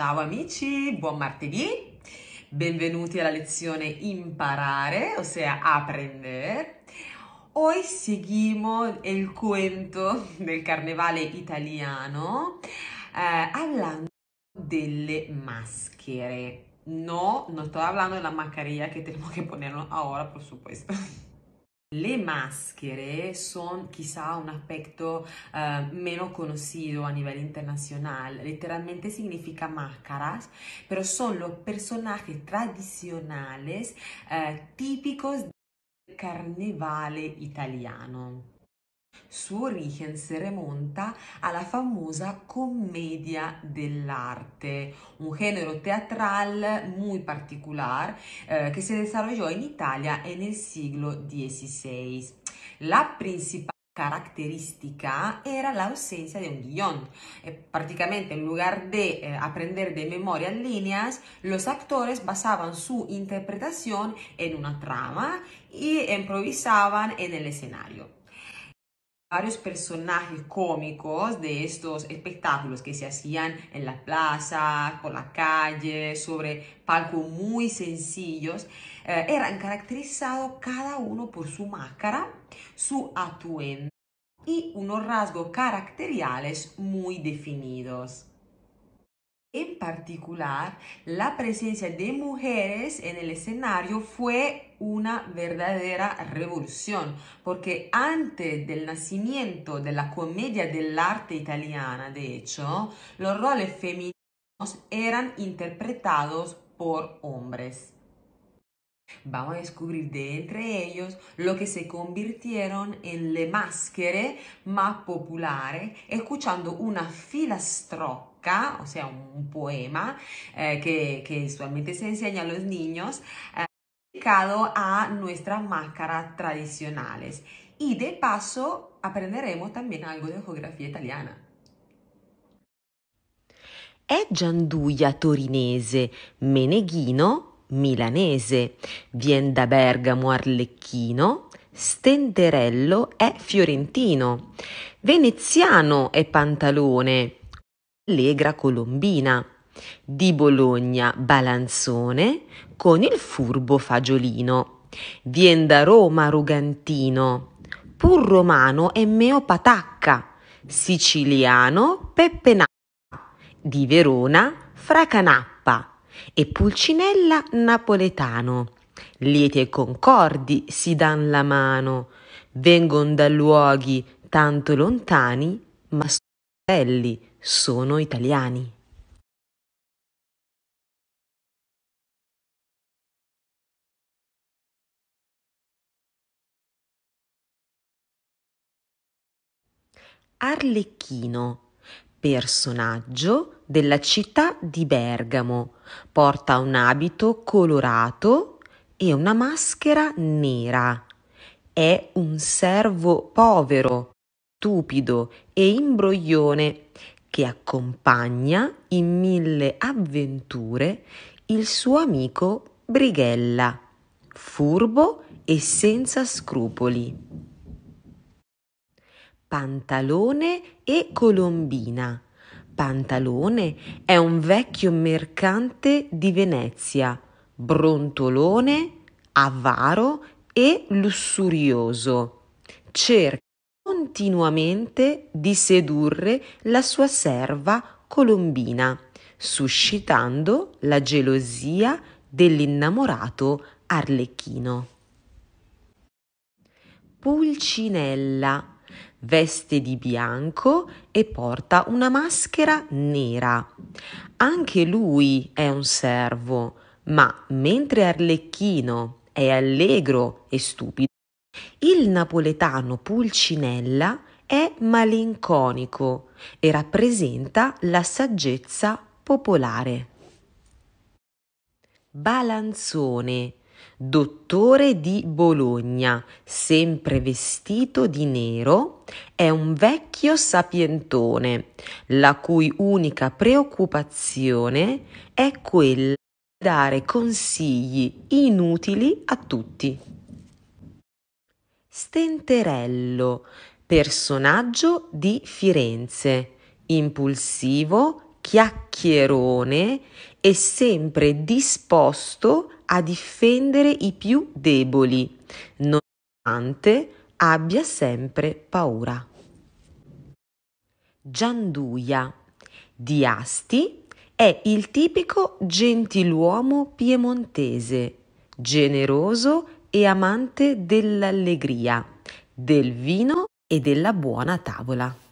Ciao amici, buon martedì, benvenuti alla lezione Imparare, ossia apprendere. Oggi seguiamo il cuento del carnevale italiano eh, hablando delle maschere. No, non sto parlando della la che que tenemos ponerlo ora, per por supuesto. Le maschere son quizá un aspecto eh, menos conocido a nivel internacional, literalmente significa máscaras, pero son los personajes tradicionales eh, típicos del carnaval italiano. Su origen se remonta a la famosa commedia dell'arte, un género teatral muy particular que eh, se desarrolló en Italia en el siglo XVI. La principal característica era la ausencia de un guión. prácticamente en lugar de eh, aprender de memoria líneas, los actores basaban su interpretación en una trama y improvisaban en el escenario varios personajes cómicos de estos espectáculos que se hacían en la plaza, por la calle, sobre palcos muy sencillos, eh, eran caracterizados cada uno por su máscara, su atuendo y unos rasgos caracteriales muy definidos. En particular, la presencia de mujeres en el escenario fue una verdadera revolución, porque antes del nacimiento de la comedia del arte italiana, de hecho, los roles femeninos eran interpretados por hombres. Vamos a descubrir de entre ellos lo que se convirtieron en le máscara más popular, escuchando una filastroca, o sea, un poema eh, que, que, usualmente se enseña a los niños, eh, dedicado a nuestras máscaras tradicionales. Y de paso aprenderemos también algo de geografía italiana. È Gianduia torinese, Meneghino milanese, vien da Bergamo arlecchino, Stenderello è fiorentino, veneziano è pantalone, allegra colombina, di Bologna balanzone con il furbo fagiolino, vien da Roma rugantino, pur romano è meo patacca, siciliano peppenacca, di Verona fracanacca e Pulcinella Napoletano. Lieti e concordi si dan la mano, vengon da luoghi tanto lontani, ma sono belli, sono italiani. Arlecchino, personaggio della città di Bergamo. Porta un abito colorato e una maschera nera. È un servo povero, stupido e imbroglione che accompagna in mille avventure il suo amico Brighella, furbo e senza scrupoli. Pantalone e Colombina Pantalone è un vecchio mercante di Venezia, brontolone, avaro e lussurioso. Cerca continuamente di sedurre la sua serva Colombina, suscitando la gelosia dell'innamorato Arlecchino. Pulcinella veste di bianco e porta una maschera nera. Anche lui è un servo, ma mentre Arlecchino è allegro e stupido, il napoletano Pulcinella è malinconico e rappresenta la saggezza popolare. Balanzone dottore di Bologna, sempre vestito di nero, è un vecchio sapientone, la cui unica preoccupazione è quella di dare consigli inutili a tutti. Stenterello, personaggio di Firenze, impulsivo chiacchierone e sempre disposto a difendere i più deboli, nonostante abbia sempre paura. Gianduia di Asti è il tipico gentiluomo piemontese, generoso e amante dell'allegria, del vino e della buona tavola.